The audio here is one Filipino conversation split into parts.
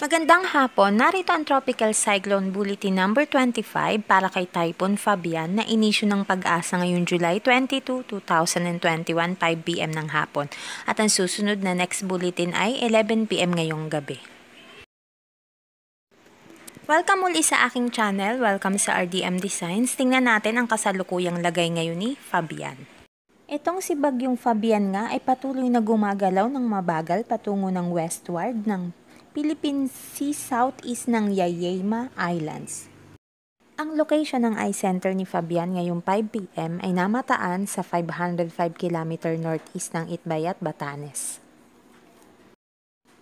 Magandang hapon, narito ang Tropical Cyclone Bulletin number no. 25 para kay Typhoon Fabian na inisyo ng pag-asa ngayong July 22, 2021, 5pm ng hapon. At ang susunod na next bulletin ay 11pm ngayong gabi. Welcome ulit sa aking channel, welcome sa RDM Designs. Tingnan natin ang kasalukuyang lagay ngayon ni Fabian. Itong si Bagyong Fabian nga ay patuloy na gumagalaw ng mabagal patungo ng westward ng Philippine Sea southeast ng Yayema Islands. Ang location ng eye center ni Fabian ngayong 5pm ay namataan sa 505 km northeast ng Itbayat, Batanes.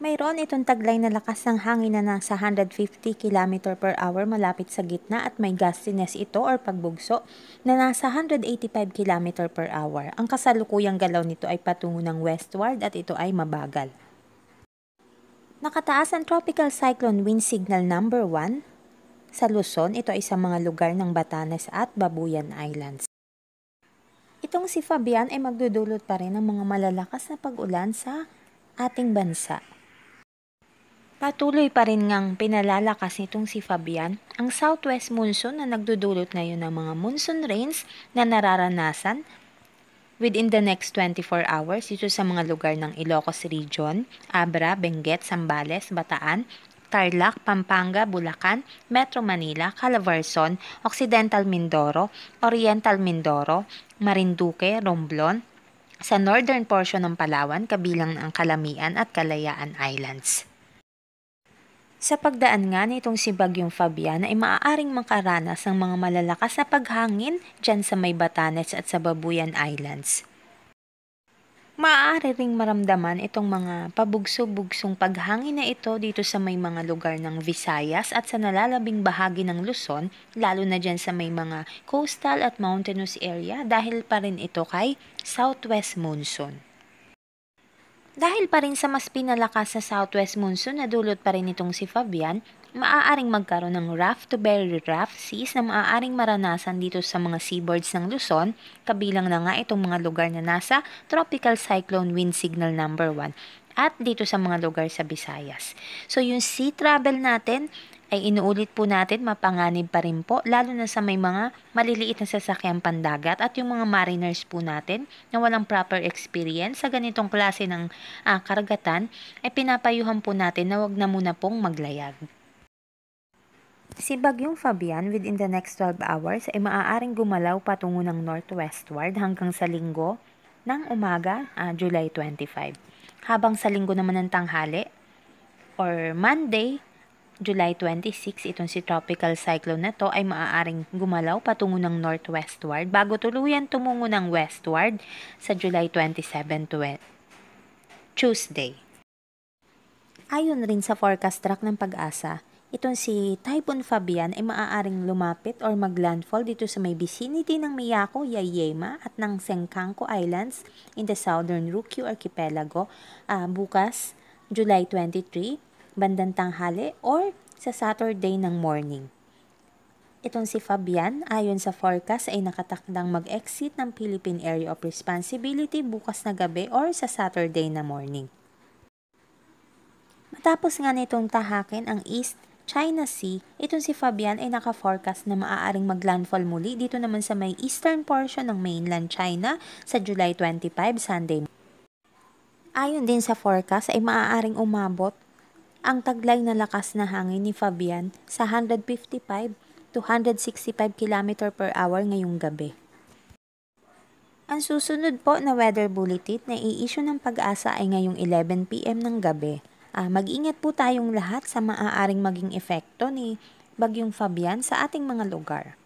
Mayroon itong taglay na lakas ng hangin na nasa 150 km per hour malapit sa gitna at may gustiness ito or pagbugso na nasa 185 km per hour. Ang kasalukuyang galaw nito ay patungo ng westward at ito ay mabagal. Nakataas ang Tropical Cyclone Wind Signal Number 1 sa Luzon. Ito ay sa mga lugar ng Batanes at Babuyan Islands. Itong si Fabian ay magdudulot pa rin ng mga malalakas na pag-ulan sa ating bansa. Patuloy pa rin ngang pinalalakas nitong si Fabian ang southwest monsoon na nagdudulot ngayon ng mga monsoon rains na nararanasan within the next 24 hours ito sa mga lugar ng Ilocos Region, Abra, Benguet, Sambales, Bataan, Tarlac, Pampanga, Bulacan, Metro Manila, Calabarzon, Occidental Mindoro, Oriental Mindoro, Marinduque, Romblon, sa northern portion ng Palawan kabilang ang Kalamian at Kalayaan Islands. Sa pagdaan nga nitong si Bagyong Fabian ay maaaring makaranas ng mga malalakas na paghangin dyan sa may Batanes at sa Babuyan Islands. Maaari ring maramdaman itong mga pabugso-bugsong paghangin na ito dito sa may mga lugar ng Visayas at sa nalalabing bahagi ng Luzon, lalo na dyan sa may mga coastal at mountainous area dahil pa rin ito kay southwest monsoon. Dahil pa rin sa mas pinalakas sa southwest monsoon na dulot pa rin itong si Fabian, maaaring magkaroon ng raft to very raft seas na maaaring maranasan dito sa mga seaboards ng Luzon, kabilang na nga itong mga lugar na nasa Tropical Cyclone Wind Signal number 1 at dito sa mga lugar sa Visayas. So yung sea travel natin ay inuulit po natin mapanganib pa rin po lalo na sa may mga maliliit na sasakyang pandagat at yung mga mariners po natin na walang proper experience sa ganitong klase ng ah, karagatan ay pinapayuhan po natin na wag na muna pong maglayag. Si Bagyong Fabian within the next 12 hours ay maaaring gumalaw patungo ng northwestward hanggang sa linggo ng umaga, uh, July 25. Habang sa linggo naman ng tanghali or Monday, July 26, itong si tropical cyclone na to ay maaaring gumalaw patungo ng northwestward bago tuluyan tumungo ng westward sa July 27 to Tuesday. Ayon rin sa forecast track ng pag-asa, Itong si Typhoon Fabian ay maaaring lumapit or maglandfall dito sa may vicinity ng Miyako, Yayema at ng Senkaku Islands in the southern Ryukyu Archipelago uh, bukas July 23 bandang tanghali or sa Saturday ng morning. Itong si Fabian, ayon sa forecast ay nakatakdang mag-exit ng Philippine Area of Responsibility bukas na gabi or sa Saturday na morning. Matapos nga nitong tahakin ang East China Sea, itong si Fabian ay naka-forecast na maaaring mag-landfall muli dito naman sa may eastern portion ng mainland China sa July 25, Sunday. Ayon din sa forecast ay maaaring umabot ang taglay na lakas na hangin ni Fabian sa 155 265 km per hour ngayong gabi. Ang susunod po na weather bulletin na i-issue ng pag-asa ay ngayong 11pm ng gabi. Ah, mag-ingat po tayong lahat sa maaaring maging epekto ni Bagyong Fabian sa ating mga lugar.